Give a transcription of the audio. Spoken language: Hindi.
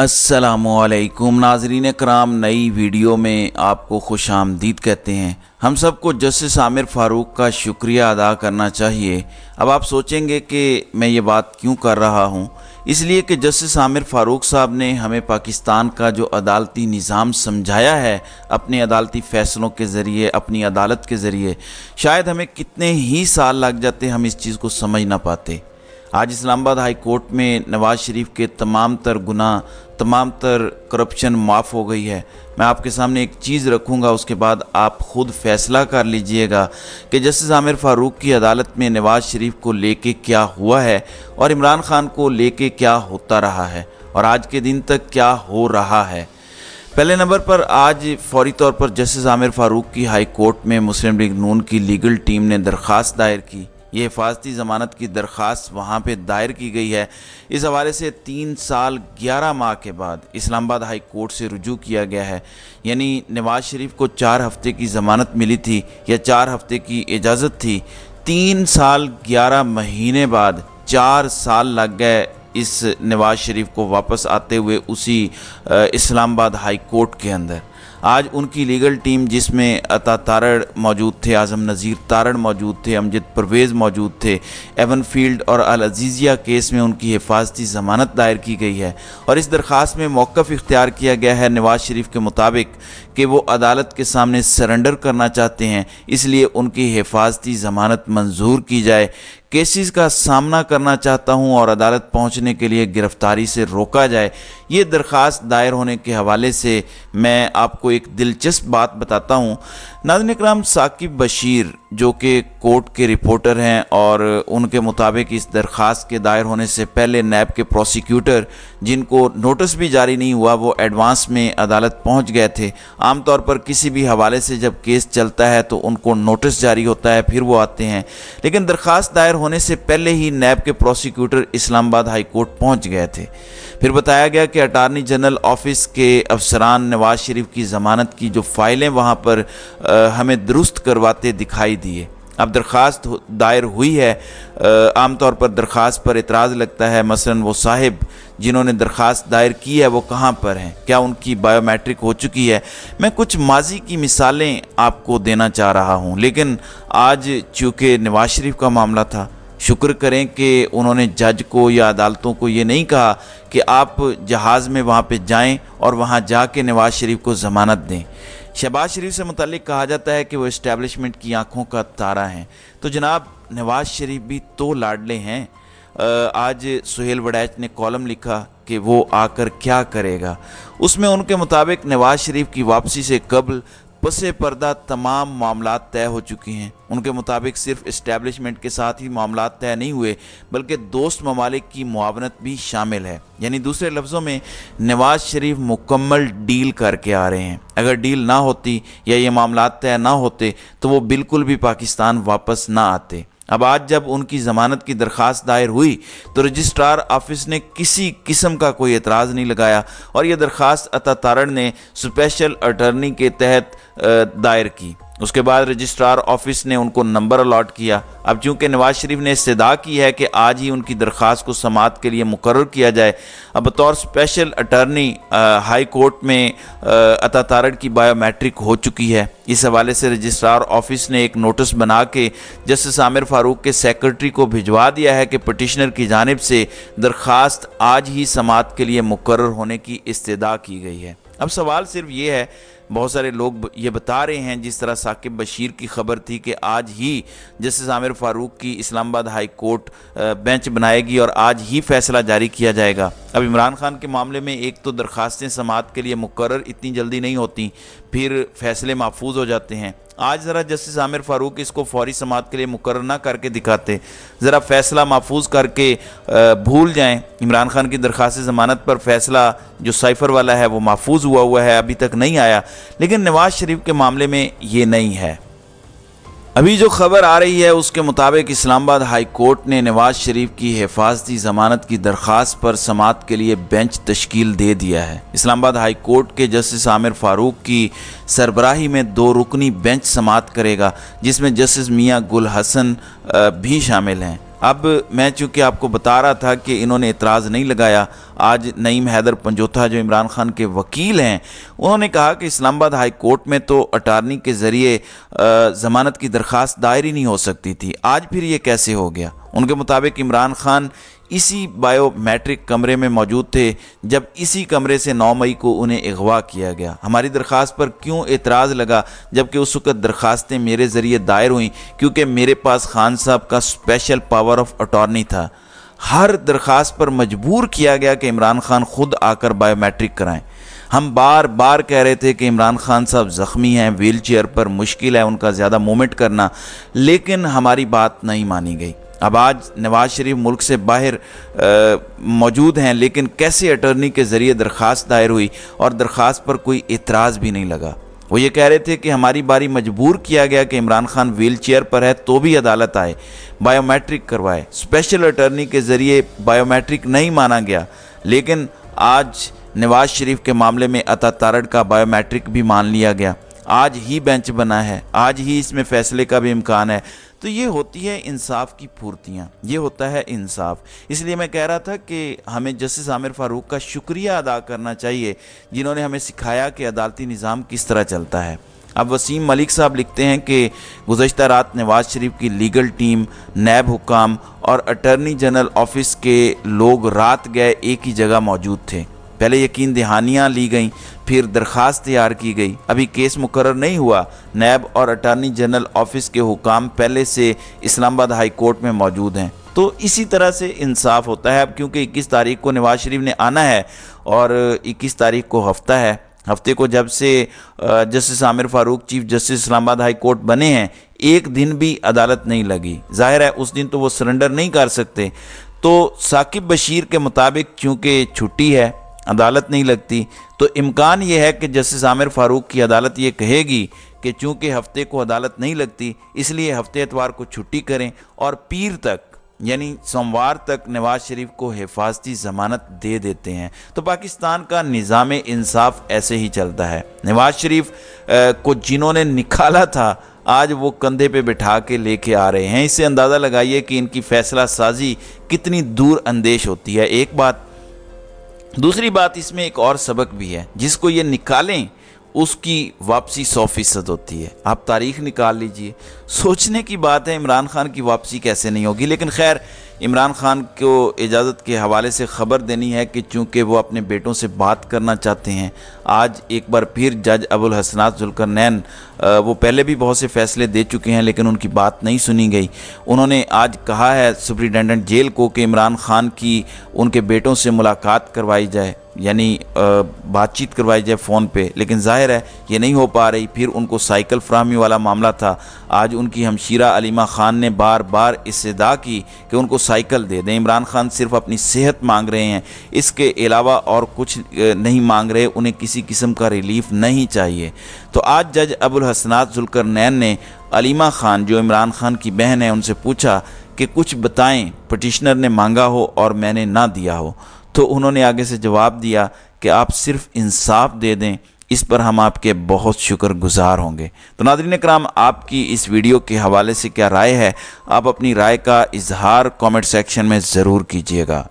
असलकुम नाजरीन कराम नई वीडियो में आपको खुश आमदीद कहते हैं हम सबको जस्टिस आमिर फ़ारूक का शुक्रिया अदा करना चाहिए अब आप सोचेंगे कि मैं ये बात क्यों कर रहा हूँ इसलिए कि जस्टिस आमिर फ़ारूक साहब ने हमें पाकिस्तान का जो अदालती निज़ाम समझाया है अपने अदालती फ़ैसलों के ज़रिए अपनी अदालत के ज़रिए शायद हमें कितने ही साल लग जाते हम इस चीज़ को समझ ना पाते आज इस्लामाबाद हाई कोर्ट में नवाज शरीफ के तमाम तर गुना तमाम तर करप्शन माफ़ हो गई है मैं आपके सामने एक चीज़ रखूंगा उसके बाद आप खुद फैसला कर लीजिएगा कि जस्टिस आमिर फ़ारूक की अदालत में नवाज शरीफ को लेके क्या हुआ है और इमरान खान को लेके क्या होता रहा है और आज के दिन तक क्या हो रहा है पहले नंबर पर आज फौरी तौर पर जस्टिस आमिर फ़ारूक की हाई कोर्ट में मुस्लिम लीग नून की लीगल टीम ने दरख्वास्त दायर की ये हिफाजती ज़मानत की दरख्वास्त वहाँ पर दायर की गई है इस हवाले से तीन साल ग्यारह माह के बाद इस्लामाबाद हाई कोर्ट से रजू किया गया है यानी नवाज शरीफ को चार हफ्ते की ज़मानत मिली थी या चार हफ्ते की इजाज़त थी तीन साल ग्यारह महीने बाद चार साल लग गए इस नवाज शरीफ को वापस आते हुए उसी इस्लामाबाद हाई कोर्ट के अंदर आज उनकी लीगल टीम जिसमें अता तारड़ मौजूद थे आज़म नज़ीर तारड़ मौजूद थे अमजद परवेज़ मौजूद थे एवन फील्ड और अल अजीज़िया केस में उनकी हिफाजती ज़मानत दायर की गई है और इस दरख्वास्त में मौक़ इख्तियार किया गया है नवाज़ शरीफ के मुताबिक कि वो अदालत के सामने सरेंडर करना चाहते हैं इसलिए उनकी हिफाजती ज़मानत मंजूर की जाए केसेस का सामना करना चाहता हूं और अदालत पहुंचने के लिए गिरफ्तारी से रोका जाए ये दरख्वास्त दायर होने के हवाले से मैं आपको एक दिलचस्प बात बताता हूं नाजन कराम साकिब बशीर जो कि कोर्ट के रिपोर्टर हैं और उनके मुताबिक इस दरख्वास्त के दायर होने से पहले नैब के प्रोसिक्यूटर जिनको नोटिस भी जारी नहीं हुआ वो एडवांस में अदालत पहुंच गए थे आमतौर पर किसी भी हवाले से जब केस चलता है तो उनको नोटिस जारी होता है फिर वो आते हैं लेकिन दरख्वास्त दायर होने से पहले ही नैब के प्रोसिक्यूटर इस्लामाबाद हाई कोर्ट पहुँच गए थे फिर बताया गया कि अटारनी जनरल ऑफिस के अफसरान नवाज शरीफ की ज़मानत की जो फाइलें वहाँ पर हमें दुरुस्त करवाते दिखाई दिए अब दरख्वास्त दायर हुई है आमतौर पर दरख्वास्त पर एतराज़ लगता है मसलन वो साहिब जिन्होंने दरख्वास्त दायर की है वो कहाँ पर हैं क्या उनकी बायोमेट्रिक हो चुकी है मैं कुछ माजी की मिसालें आपको देना चाह रहा हूँ लेकिन आज चूँकि नवाज शरीफ का मामला था शुक्र करें कि उन्होंने जज को या अदालतों को ये नहीं कहा कि आप जहाज़ में वहाँ पर जाएं और वहाँ के नवाज शरीफ को ज़मानत दें शहबाज शरीफ से मतलब कहा जाता है कि वो इस्टेबलिशमेंट की आंखों का तारा हैं तो जनाब नवाज शरीफ भी तो लाडले हैं आज सुहेल वडैच ने कॉलम लिखा कि वो आकर क्या करेगा उसमें उनके मुताबिक नवाज शरीफ की वापसी से कबल पस पर्दा तमाम मामला तय हो चुके हैं उनके मुताबिक सिर्फ इस्टेब्लिशमेंट के साथ ही मामला तय नहीं हुए बल्कि दोस्त ममालिक की मुआवनत भी शामिल है यानी दूसरे लफ्ज़ों में नवाज शरीफ मुकम्मल डील करके आ रहे हैं अगर डील ना होती या ये मामला तय ना होते तो वो बिल्कुल भी पाकिस्तान वापस ना आते अब आज जब उनकी ज़मानत की दरख्वास्त दायर हुई तो रजिस्ट्रार ऑफिस ने किसी किस्म का कोई एतराज़ नहीं लगाया और यह दरख्वास्त अता तारण ने स्पेशल अटर्नी के तहत दायर की उसके बाद रजिस्ट्रार ऑफिस ने उनको नंबर अलॉट किया अब चूंकि नवाज शरीफ ने इस्तः की है कि आज ही उनकी दरख्वास्त को समात के लिए मुकर किया जाए अब बतौर स्पेशल अटर्नी हाई कोर्ट में अता तारड़ की बायोमेट्रिक हो चुकी है इस हवाले से रजिस्ट्रार ऑफिस ने एक नोटिस बना के जस्टिस आमिर फारूक के सेक्रेटरी को भिजवा दिया है कि पटिशनर की जानब से दरख्वास्त आज ही समात के लिए मुकर होने की इस्तः की गई है अब सवाल सिर्फ ये है बहुत सारे लोग ये बता रहे हैं जिस तरह साकिब बशीर की खबर थी कि आज ही जस्टिस आमिर फारूक की इस्लामाबाद हाई कोर्ट बेंच बनाएगी और आज ही फैसला जारी किया जाएगा अब इमरान खान के मामले में एक तो दरखास्तें समात के लिए मुकर इतनी जल्दी नहीं होती फिर फैसले महफूज हो जाते हैं आज ज़रा जस्टिस आमिर फारूक इसको फौरी समात के लिए मुकर ना करके दिखाते ज़रा फैसला महफूज करके भूल जाएं इमरान खान की दरख्वास्त ज़मानत पर फैसला जो साइफर वाला है वो महफूज हुआ हुआ है अभी तक नहीं आया लेकिन नवाज़ शरीफ के मामले में ये नहीं है अभी जो खबर आ रही है उसके मुताबिक इस्लामाबाद हाई कोर्ट ने नवाज शरीफ की हिफाजती जमानत की दरख्वास्त पर समात के लिए बेंच तश्कील दे दिया है इस्लामाबाद हाई कोर्ट के जस्टिस आमिर फारूक की सरबराही में दो रुकनी बेंच समात करेगा जिसमें जस्टिस मियाँ गुल हसन भी शामिल हैं अब मैं चूंकि आपको बता रहा था कि इन्होंने एतराज़ नहीं लगाया आज नईम हैदर पंजोथा जो इमरान खान के वकील हैं उन्होंने कहा कि इस्लामाबाद हाई कोर्ट में तो अटारनी के ज़रिए ज़मानत की दरख्वास्त दायर ही नहीं हो सकती थी आज फिर ये कैसे हो गया उनके मुताबिक इमरान खान इसी बायोमेट्रिक कमरे में मौजूद थे जब इसी कमरे से 9 मई को उन्हें अगवा किया गया हमारी दरख्वास्त पर क्यों एतराज़ लगा जबकि उस वक्त दरख्वास्तें मेरे ज़रिए दायर हुई क्योंकि मेरे पास खान साहब का स्पेशल पावर ऑफ अटॉर्नी था हर दरख्वास्त पर मजबूर किया गया कि इमरान खान खुद आकर बायोमेट्रिक कराएं हम बार बार कह रहे थे कि इमरान खान साहब ज़ख्मी हैं व्हील चेयर पर मुश्किल है उनका ज़्यादा मूवमेंट करना लेकिन हमारी बात नहीं मानी गई अब आज नवाज शरीफ मुल्क से बाहर मौजूद हैं लेकिन कैसे अटर्नी के ज़रिए दरख्वास्त दायर हुई और दरख्वास्त पर कोई एतराज़ भी नहीं लगा वो ये कह रहे थे कि हमारी बारी मजबूर किया गया कि इमरान खान व्हील चेयर पर है तो भी अदालत आए बायोमेट्रिक करवाए स्पेशल अटर्नी के ज़रिए बायोमेट्रिक नहीं माना गया लेकिन आज नवाज शरीफ के मामले में अता तारड़ का बायोमेट्रिक भी मान लिया गया आज ही बेंच बना है आज ही इसमें फैसले का भी इम्कान है तो ये होती है इंसाफ की पूर्तियाँ ये होता है इंसाफ इसलिए मैं कह रहा था कि हमें जस्टिस आमिर फारूक का शुक्रिया अदा करना चाहिए जिन्होंने हमें सिखाया कि अदालती निज़ाम किस तरह चलता है अब वसीम मलिक साहब लिखते हैं कि गुजशत रात नवाज शरीफ की लीगल टीम नैब हुकाम और अटर्नी जनरल ऑफिस के लोग रात गए एक ही जगह मौजूद थे पहले यकीन दहानियाँ ली गईं फिर दरख्वास्त तैयार की गई अभी केस मुकर नहीं हुआ नैब और अटारनी जनरल ऑफिस के हुकाम पहले से इस्लामाबाद हाई कोर्ट में मौजूद हैं तो इसी तरह से इंसाफ होता है अब क्योंकि 21 तारीख को नवाज शरीफ ने आना है और 21 तारीख को हफ्ता है हफ्ते को जब से justice Aamir Farooq chief justice Islamabad high court बने हैं एक दिन भी अदालत नहीं लगी जाहिर है उस दिन तो वो सरेंडर नहीं कर सकते तो साकिब बशीर के मुताबिक चूँकि छुट्टी है अदालत नहीं लगती तो इम्कान ये है कि जस्टिस आमिर फारूक की अदालत ये कहेगी कि चूँकि हफ्ते को अदालत नहीं लगती इसलिए हफ्ते एतवार को छुट्टी करें और पीर तक यानी सोमवार तक नवाज शरीफ को हिफाजती जमानत दे देते हैं तो पाकिस्तान का निज़ाम इंसाफ ऐसे ही चलता है नवाज शरीफ को जिन्होंने निकाला था आज वो कंधे पे बिठा के लेके आ रहे हैं इससे अंदाज़ा लगाइए कि इनकी फैसला साजी कितनी दूर अंदेश होती है एक बात दूसरी बात इसमें एक और सबक भी है जिसको ये निकालें उसकी वापसी सौ फीसद होती है आप तारीख निकाल लीजिए सोचने की बात है इमरान खान की वापसी कैसे नहीं होगी लेकिन खैर इमरान खान को इजाज़त के हवाले से ख़बर देनी है कि चूंकि वो अपने बेटों से बात करना चाहते हैं आज एक बार फिर जज अबुल हसनात जुलकर नैन वो पहले भी बहुत से फैसले दे चुके हैं लेकिन उनकी बात नहीं सुनी गई उन्होंने आज कहा है सुप्रिटेंडेंट जेल को कि इमरान खान की उनके बेटों से मुलाकात करवाई जाए यानी बातचीत करवाई जाए फ़ोन पे लेकिन जाहिर है ये नहीं हो पा रही फिर उनको साइकिल फ्राहमी वाला मामला था आज उनकी हमशीरा अलीमा ख़ान ने बार बार दा की कि उनको साइकिल दे दें इमरान खान सिर्फ अपनी सेहत मांग रहे हैं इसके अलावा और कुछ नहीं मांग रहे उन्हें किसी किस्म का रिलीफ नहीं चाहिए तो आज जज अबुल हसनात जुलकर नैन ने अलीमा खान जो इमरान खान की बहन है उनसे पूछा कि कुछ बताएं पटिशनर ने मांगा हो और मैंने ना दिया हो तो उन्होंने आगे से जवाब दिया कि आप सिर्फ इंसाफ दे दें इस पर हम आपके बहुत शुक्र गुज़ार होंगे तो नादरीन कराम आपकी इस वीडियो के हवाले से क्या राय है आप अपनी राय का इजहार कमेंट सेक्शन में ज़रूर कीजिएगा